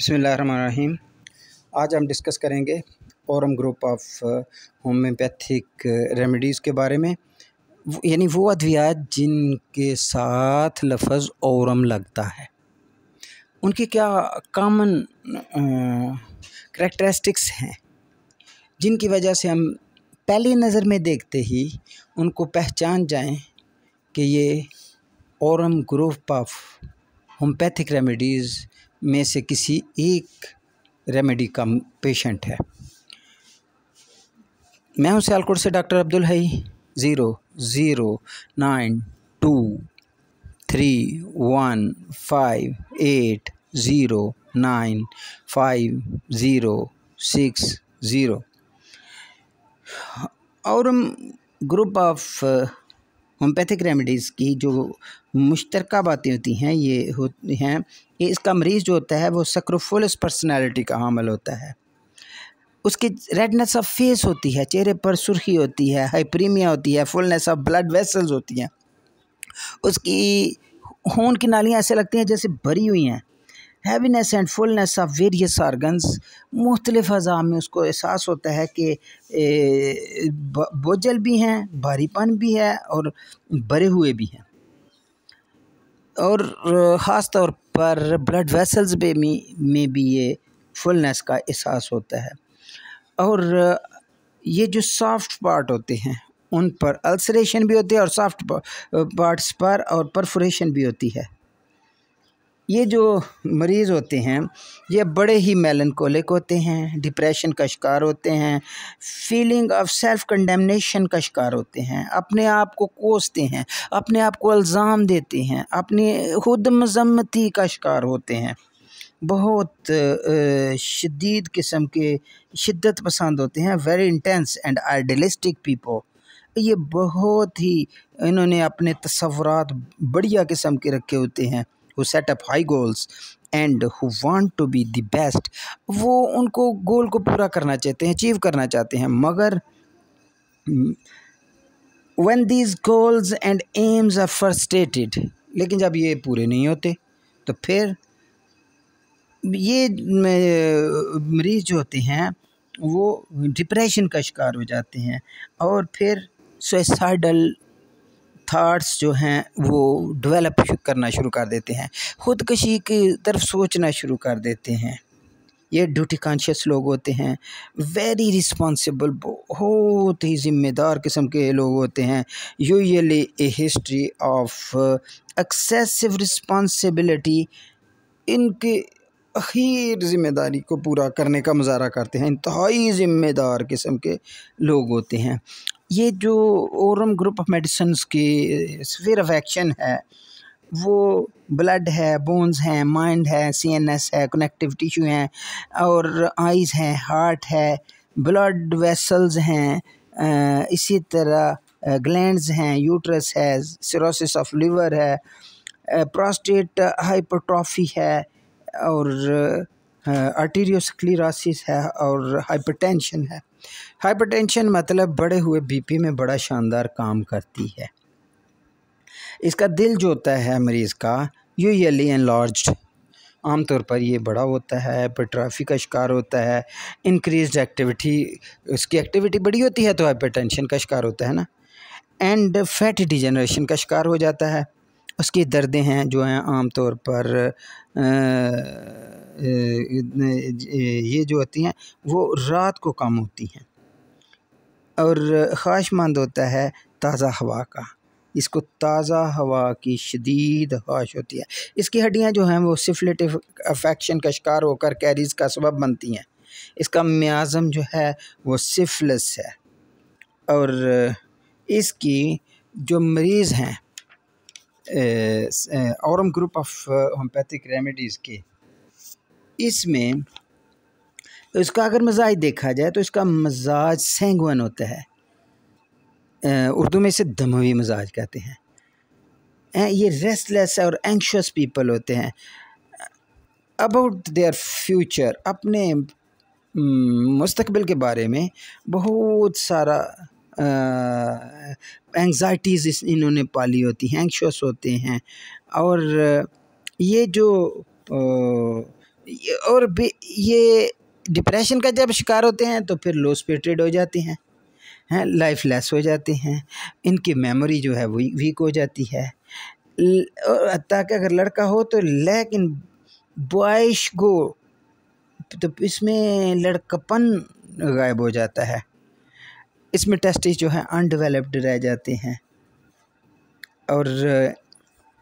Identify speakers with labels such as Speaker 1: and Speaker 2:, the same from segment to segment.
Speaker 1: बसमीम आज हम डिस्कस करेंगे aurum group of homeopathic remedies के बारे में यानी वो अद्वियात जिनके साथ लफज औरम लगता है उनके क्या कामन करेक्टरिस्टिक्स हैं जिनकी वजह से हम पहली नज़र में देखते ही उनको पहचान जाएं कि ये aurum group of homeopathic remedies में से किसी एक रेमेडी का पेशेंट है मैं हूं सियालकोट से doctor Abdul Hai zero zero nine two three one five eight zero nine five zero six zero और ग्रुप ऑफ होम्योपैथिक रेमडीज़ की जो मुश्तरक बातें होती हैं ये होती हैं कि इसका मरीज़ जो होता है वो सक्रोफुलस पर्सनैलिटी का हामल होता है उसकी रेडनेस ऑफ फेस होती है चेहरे पर सुर्खी होती है हाइप्रीमिया होती है फुलनेस ऑफ ब्लड वेसल्स होती हैं उसकी खून की नालियाँ ऐसे लगती हैं जैसे भरी हुई हैं heaviness and fullness of various organs मुख्तलिफ अज़ा में उसको एहसास होता है कि बोझल भी हैं भारीपन भी है और भरे हुए भी हैं और ख़ास तौर पर ब्लड वेसल्स में, में भी ये फुलनेस का एहसास होता है और ये जो सॉफ्ट पार्ट होते हैं उन पर अल्सरेशन भी होती है और सॉफ्ट पार्ट्स पर और परफोरेशन भी होती है ये जो मरीज़ होते हैं ये बड़े ही मेलनकोलिक होते हैं डिप्रेशन का शिकार होते हैं फीलिंग ऑफ सेल्फ कंडेमनेशन का शिकार होते हैं अपने आप को कोसते हैं अपने आप को अल्ज़ाम देते हैं अपनी खुद मजम्मती का शिकार होते हैं बहुत शदीद किस्म के शिद्दत पसंद होते हैं very intense and idealistic people ये बहुत ही इन्होंने अपने तस्वरत बढ़िया किस्म के रखे होते हैं who set up high goals and who want to be the best वो उनको गोल को पूरा करना चाहते हैं अचीव करना चाहते हैं मगर when these goals and aims are frustrated लेकिन जब ये पूरे नहीं होते तो फिर ये मरीज़ जो होते हैं वो डिप्रेशन का शिकार हो जाते हैं और फिर सुसाइडल थाट्स जो हैं वो डेवलप करना शुरू कर देते हैं ख़ुदकशी की तरफ सोचना शुरू कर देते हैं ये ड्यूटी कॉन्शियस लोग होते हैं वेरी रिस्पॉन्सिबल बहुत ही ज़िम्मेदार किस्म के लोग होते हैं usually a history of excessive responsibility इनके अखीर ज़िम्मेदारी को पूरा करने का मुजारा करते हैं इंतहाई ज़िम्मेदार किस्म के लोग होते हैं ये जो ओरम ग्रुप ऑफ मेडिसन के स्फेयर ऑफ एक्शन है वो ब्लड है बोन्स हैं माइंड है सीएनएस है कनेक्टिव टिश्यू हैं और आइज़ हैं हार्ट है ब्लड वेसल्स हैं इसी तरह ग्लैंड्स हैं यूट्रस है सिरोसिस ऑफ लिवर है प्रोस्टेट हाइपोट्रॉफी है और आर्टीरियोसक्लीरासिस है और हाइपरटेंशन है हाइपरटेंशन मतलब बढ़े हुए बीपी में बड़ा शानदार काम करती है इसका दिल जो होता है मरीज़ का लार्ज एनलार्ज आमतौर पर ये बड़ा होता है पेट्राफी का शिकार होता है इंक्रीज एक्टिविटी उसकी एक्टिविटी बड़ी होती है तो हाइपरटेंशन का शिकार होता है ना एंड फैट डिजनरेशन का शिकार हो जाता है उसकी दर्दें हैं जो हैं आम तौर पर ये जो होती हैं वो रात को कम होती हैं और ख्वाहिशमंद होता है ताज़ा हवा का इसको ताज़ा हवा की शदीद ख्वाहिश होती है इसकी हड्डियाँ जो हैं वो सिफलेटिव अफेक्शन का शिकार होकर कैरीज का सबब बनती हैं इसका म्याज़म जो है वो सिफलस है और इसकी जो मरीज़ हैं aurum group of homeopathic remedies के इसमें इसका अगर मजाज देखा जाए तो इसका मजाज सेंगवन होता है उर्दू में इसे दमवी मजाज कहते हैं ये रेस्टलेस और एंशस पीपल होते हैं अबाउट देयर फ्यूचर अपने मुस्तकबिल के बारे में बहुत सारा एंगजाइटीज़ इस इन्होंने पाली होती हैं एंक्शस होते हैं और ये जो और ये डिप्रेशन का जब शिकार होते हैं तो फिर लो स्पिरिटेड हो जाते हैं हैं लाइफ लेस हो जाते हैं इनकी मेमोरी जो है वो वीक हो जाती है और अगर लड़का हो तो लेकिन बॉयश गो तो इसमें लड़कपन गायब हो जाता है इसमें टेस्टिस जो है अनडेवलप्ड रह जाते हैं और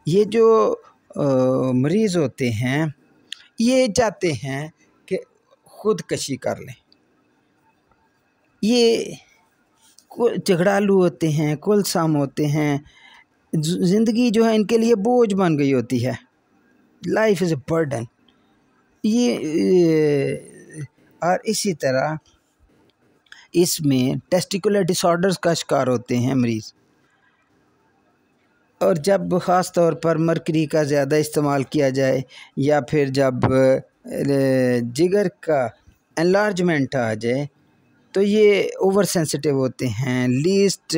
Speaker 1: ये जो मरीज़ होते हैं ये चाहते हैं कि खुदकशी कर लें ये झगड़ालू होते हैं कुलसाम होते हैं ज़िंदगी जो है इनके लिए बोझ बन गई होती है लाइफ इज़ बर्डन ये और इसी तरह इसमें टेस्टिकुलर डिसऑर्डर्स का शिकार होते हैं मरीज़ और जब ख़ास तौर पर मरकरी का ज़्यादा इस्तेमाल किया जाए या फिर जब जिगर का एनलार्जमेंट आ जाए तो ये ओवर सेंसिटिव होते हैं लीस्ट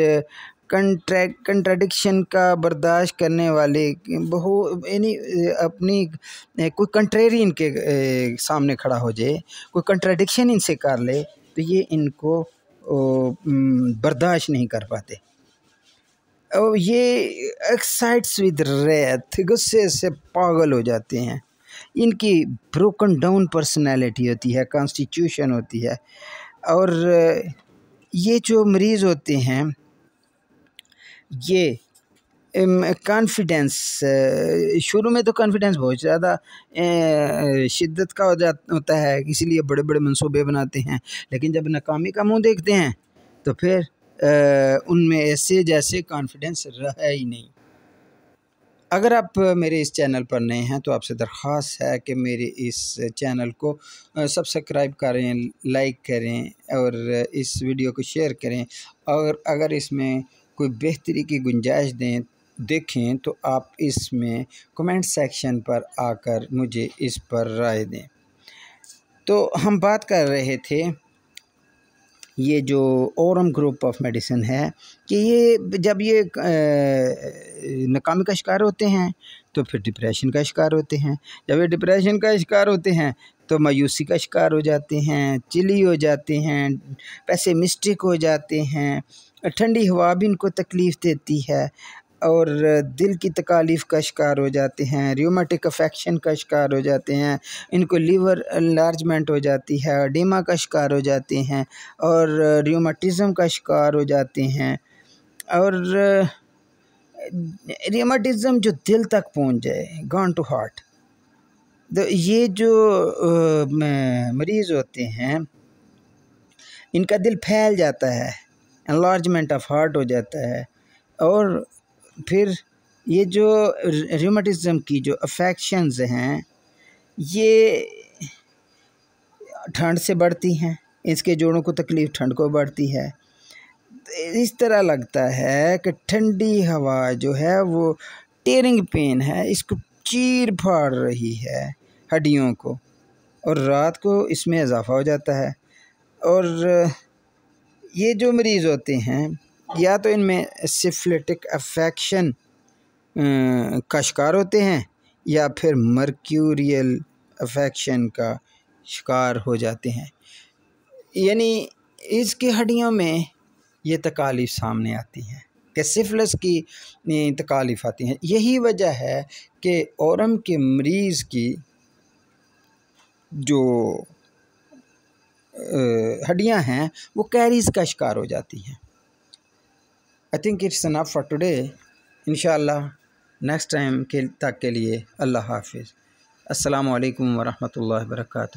Speaker 1: कंट्रैक्ट कंट्राडिक्शन का बर्दाश्त करने वाले बहु यानी अपनी कोई कंट्रेरी इनके सामने खड़ा हो जाए कोई कंट्राडिक्शन इनसे कर ले तो ये इनको बर्दाश्त नहीं कर पाते और ये एक्साइट्स विद रेथ गुस्से से पागल हो जाते हैं इनकी ब्रोकन डाउन पर्सनैलिटी होती है कॉन्स्टिट्यूशन होती है और ये जो मरीज़ होते हैं ये कॉन्फिडेंस शुरू में तो कॉन्फिडेंस बहुत ज़्यादा शिद्दत का हो जाता होता है इसीलिए बड़े बड़े मंसूबे बनाते हैं लेकिन जब नाकामी का मुंह देखते हैं तो फिर उनमें ऐसे जैसे कॉन्फिडेंस रहा ही नहीं अगर आप मेरे इस चैनल पर नए हैं तो आपसे दरख्वास्त है कि मेरे इस चैनल को सब्सक्राइब करें लाइक करें और इस वीडियो को शेयर करें और अगर इसमें कोई बेहतरी की गुंजाइश दें देखें तो आप इसमें कमेंट सेक्शन पर आकर मुझे इस पर राय दें तो हम बात कर रहे थे ये जो ओरम ग्रुप ऑफ मेडिसिन है कि ये जब ये नाकामी का शिकार होते हैं तो फिर डिप्रेशन का शिकार होते हैं जब ये डिप्रेशन का शिकार होते हैं तो मायूसी का शिकार हो जाते हैं चिली हो जाते हैं पैसे मिस्टेक हो जाते हैं ठंडी हवा भी इनको तकलीफ़ देती है और दिल की तकालीफ़ का शिकार हो जाते हैं रियोमेटिक अफेक्शन का शिकार हो जाते हैं इनको लीवर लार्जमेंट हो जाती है डीमा का शिकार हो जाते हैं और र्यूमाटिज़म का शिकार हो जाते हैं और रेमाटिज़म जो दिल तक पहुंच जाए गॉन टू हार्ट ये जो मरीज़ होते हैं इनका दिल फैल जाता है एनलार्जमेंट ऑफ हार्ट हो जाता है और फिर ये जो र्यूमेटिज़म की जो अफेक्शंस हैं ये ठंड से बढ़ती हैं इसके जोड़ों को तकलीफ़ ठंड को बढ़ती है इस तरह लगता है कि ठंडी हवा जो है वो टेरिंग पेन है इसको चीर फाड़ रही है हड्डियों को और रात को इसमें इजाफा हो जाता है और ये जो मरीज़ होते हैं या तो इनमें सिफिलिटिक अफेक्शन का शिकार होते हैं या फिर मर्क्यूरियल अफेक्शन का शिकार हो जाते हैं यानी इसकी हड्डियों में ये तकालीफ सामने आती हैं कि सिफलस की तकालीफ आती हैं यही वजह है कि औरम के मरीज़ की जो हड्डियां हैं वो कैरीज का शिकार हो जाती हैं I think it's enough for today in next time के तक के लिए अल्लाह हाफिज़ असलकम वरहमल वर्का